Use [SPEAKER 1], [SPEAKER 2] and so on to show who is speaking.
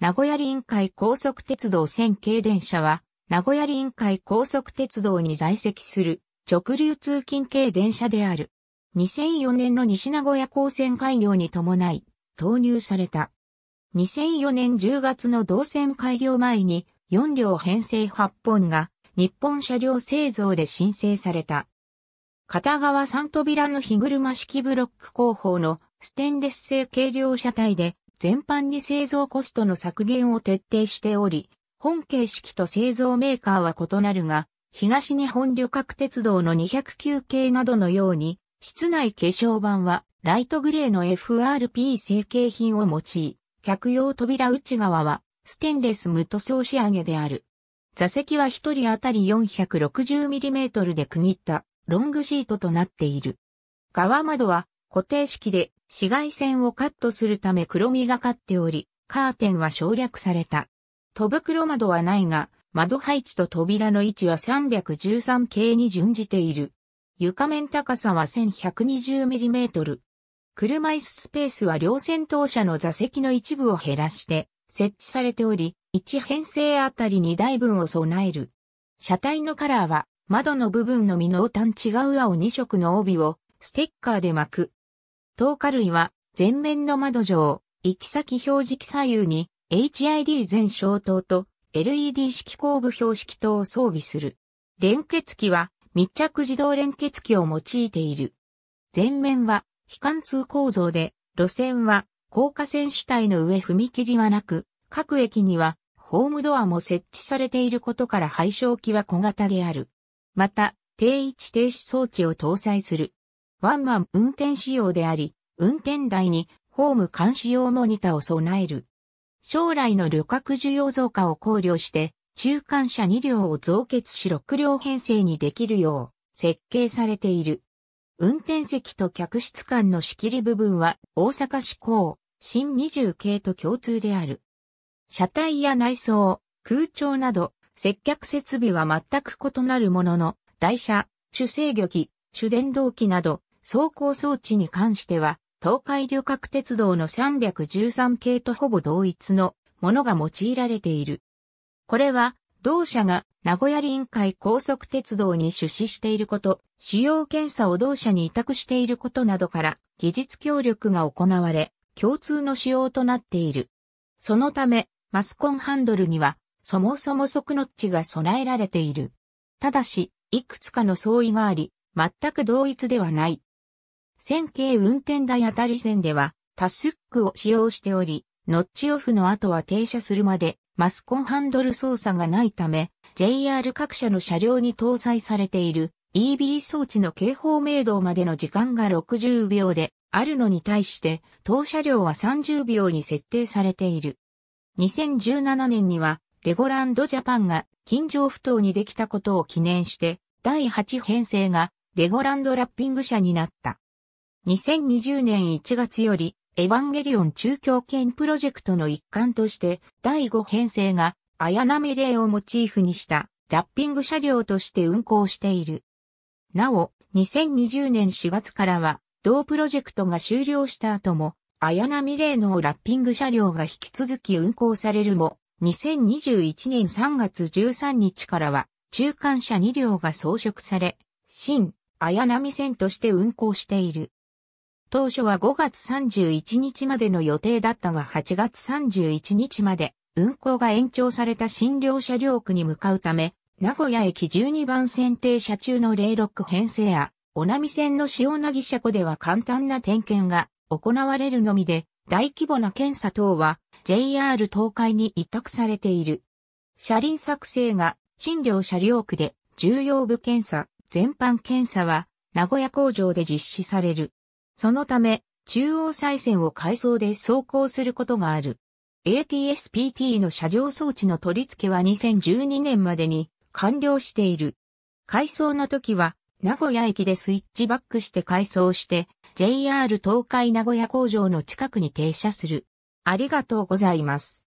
[SPEAKER 1] 名古屋臨海高速鉄道線系電車は、名古屋臨海高速鉄道に在籍する直流通勤系電車である。2004年の西名古屋高線開業に伴い、投入された。2004年10月の同線開業前に4両編成8本が日本車両製造で申請された。片側3扉の日車式ブロック後方のステンレス製軽量車体で全般に製造コストの削減を徹底しており、本形式と製造メーカーは異なるが、東日本旅客鉄道の209系などのように、室内化粧板はライトグレーの FRP 成形品を用い、客用扉内側はステンレス無塗装仕上げである。座席は一人当たり 460mm で区切ったロングシートとなっている。側窓は固定式で紫外線をカットするため黒みがかっており、カーテンは省略された。戸袋窓はないが、窓配置と扉の位置は313系に準じている。床面高さは 1120mm。車椅子スペースは両先頭車の座席の一部を減らして設置されており、1編成あたり2台分を備える。車体のカラーは窓の部分のみたん、違う青2色の帯をステッカーで巻く透火類は、前面の窓上、行き先表示器左右に、HID 全消灯と LED 式後部標識灯を装備する。連結機は密着自動連結機を用いている。前面は非貫通構造で、路線は高架線主体の上踏切はなく、各駅にはホームドアも設置されていることから配消機は小型である。また、定位置停止装置を搭載する。ワンマン運転仕様であり、運転台にホーム監視用モニタを備える。将来の旅客需要増加を考慮して、中間車2両を増結し6両編成にできるよう設計されている。運転席と客室間の仕切り部分は大阪市港、新20系と共通である。車体や内装、空調など、接客設備は全く異なるものの、台車、主制御機、主電動機など、走行装置に関しては、東海旅客鉄道の313系とほぼ同一のものが用いられている。これは、同社が名古屋臨海高速鉄道に出資していること、主要検査を同社に委託していることなどから、技術協力が行われ、共通の仕様となっている。そのため、マスコンハンドルには、そもそも即ノッチが備えられている。ただし、いくつかの相違があり、全く同一ではない。線形運転台当たり線では、タスックを使用しており、ノッチオフの後は停車するまで、マスコンハンドル操作がないため、JR 各社の車両に搭載されている EB 装置の警報明度までの時間が60秒であるのに対して、当車両は30秒に設定されている。2017年には、レゴランドジャパンが近所不当にできたことを記念して、第8編成がレゴランドラッピング車になった。2020年1月より、エヴァンゲリオン中京圏プロジェクトの一環として、第5編成が、綾波霊をモチーフにした、ラッピング車両として運行している。なお、2020年4月からは、同プロジェクトが終了した後も、綾波霊のラッピング車両が引き続き運行されるも、2021年3月13日からは、中間車2両が装飾され、新、綾波線として運行している。当初は5月31日までの予定だったが8月31日まで運行が延長された新両車両区に向かうため、名古屋駅12番線停車中の06編成や、小波線の塩なぎ車庫では簡単な点検が行われるのみで、大規模な検査等は JR 東海に委託されている。車輪作成が新両車両区で重要部検査、全般検査は名古屋工場で実施される。そのため、中央再線を改装で走行することがある。ATSPT の車上装置の取り付けは2012年までに完了している。改装の時は、名古屋駅でスイッチバックして改装して、JR 東海名古屋工場の近くに停車する。ありがとうございます。